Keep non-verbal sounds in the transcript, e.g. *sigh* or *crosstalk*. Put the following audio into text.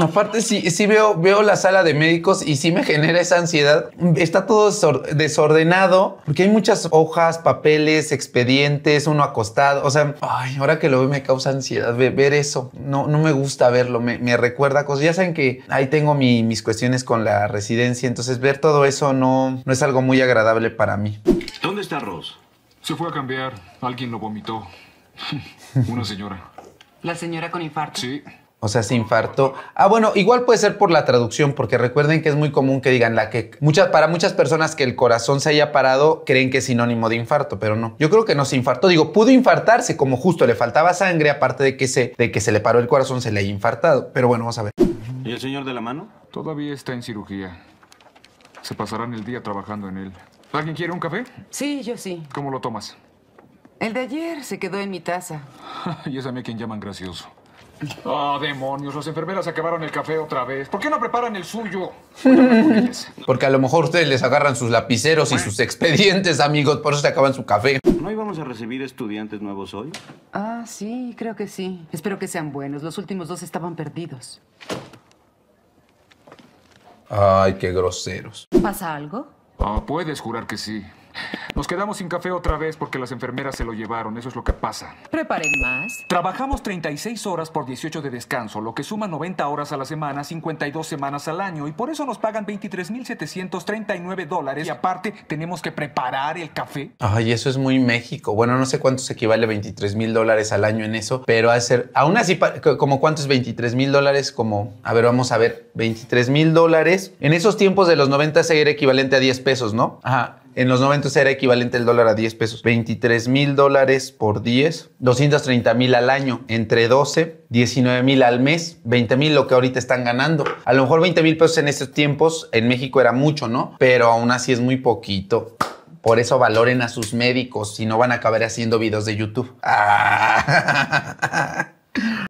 Aparte, sí, veo, veo la sala de médicos y sí me genera esa ansiedad. Está todo desordenado porque hay muchas hojas, papeles, expedientes, uno acostado. O sea, ahora que lo veo me causa ansiedad ver eso. No, no me gusta verlo, me, recuerda cosas. Ya saben que ahí tengo mis cuestiones con la residencia, entonces ver todo eso no, no es algo muy agradable para mí. ¿Dónde está Ross? Se fue a cambiar. Alguien lo vomitó. *laughs* Una señora. ¿La señora con infarto? Sí. O sea, se infartó. Ah, bueno, igual puede ser por la traducción, porque recuerden que es muy común que digan la que muchas, para muchas personas que el corazón se haya parado creen que es sinónimo de infarto, pero no. Yo creo que no se infartó. Digo, pudo infartarse, como justo le faltaba sangre, aparte de que se, de que se le paró el corazón, se le haya infartado. Pero bueno, vamos a ver. ¿Y el señor de la mano? Todavía está en cirugía. Se pasarán el día trabajando en él. ¿Alguien quiere un café? Sí, yo sí. ¿Cómo lo tomas? El de ayer se quedó en mi taza. *laughs* y es a mí quien llaman gracioso. ¡Ah, demonios, las enfermeras acabaron el café otra vez. ¿Por qué no preparan el suyo? *laughs* Porque a lo mejor ustedes les agarran sus lapiceros y sus expedientes, amigos, por eso se acaban su café. ¿No íbamos a recibir estudiantes nuevos hoy? Ah, sí, creo que sí. Espero que sean buenos. Los últimos dos estaban perdidos. Ay, qué groseros. ¿Pasa algo? Ah, puedes jurar que sí. Nos quedamos sin café otra vez porque las enfermeras se lo llevaron. Eso es lo que pasa. Preparen más. Trabajamos 36 horas por 18 de descanso, lo que suma 90 horas a la semana, 52 semanas al año. Y por eso nos pagan 23.739 dólares. Y aparte, tenemos que preparar el café. Ay, eso es muy México. Bueno, no sé cuánto se equivale 23 mil dólares al año en eso, pero ser aún así, como cuánto es 23 mil dólares, como, a ver, vamos a ver, 23 mil dólares. En esos tiempos de los 90 se era equivalente a 10 pesos, ¿no? Ajá. En los 90 era equivalente el dólar a 10 pesos. 23 mil dólares por 10, 230 mil al año, entre 12, 19 mil al mes, 20 mil lo que ahorita están ganando. A lo mejor 20 mil pesos en estos tiempos en México era mucho, ¿no? Pero aún así es muy poquito. Por eso valoren a sus médicos si no van a acabar haciendo videos de YouTube. Ah. *laughs*